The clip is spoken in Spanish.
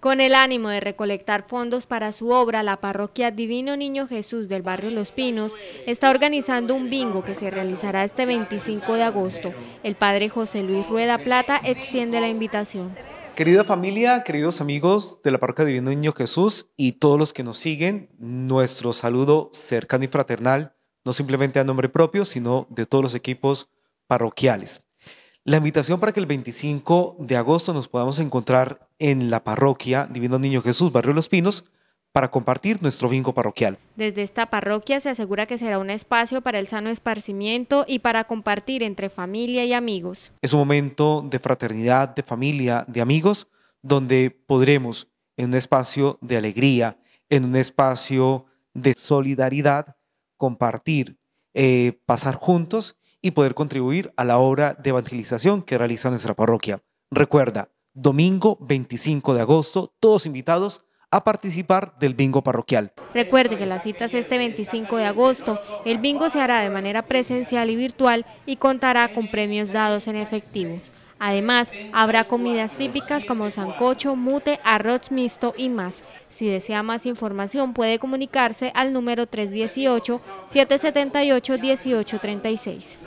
Con el ánimo de recolectar fondos para su obra, la parroquia Divino Niño Jesús del barrio Los Pinos está organizando un bingo que se realizará este 25 de agosto. El padre José Luis Rueda Plata extiende la invitación. Querida familia, queridos amigos de la parroquia Divino Niño Jesús y todos los que nos siguen, nuestro saludo cercano y fraternal, no simplemente a nombre propio, sino de todos los equipos parroquiales. La invitación para que el 25 de agosto nos podamos encontrar en la parroquia Divino Niño Jesús, Barrio Los Pinos, para compartir nuestro vinco parroquial. Desde esta parroquia se asegura que será un espacio para el sano esparcimiento y para compartir entre familia y amigos. Es un momento de fraternidad, de familia, de amigos, donde podremos en un espacio de alegría, en un espacio de solidaridad, compartir, eh, pasar juntos y poder contribuir a la obra de evangelización que realiza nuestra parroquia. Recuerda, domingo 25 de agosto, todos invitados a participar del bingo parroquial. Recuerde que la cita es este 25 de agosto. El bingo se hará de manera presencial y virtual y contará con premios dados en efectivos. Además, habrá comidas típicas como sancocho, mute, arroz mixto y más. Si desea más información puede comunicarse al número 318-778-1836.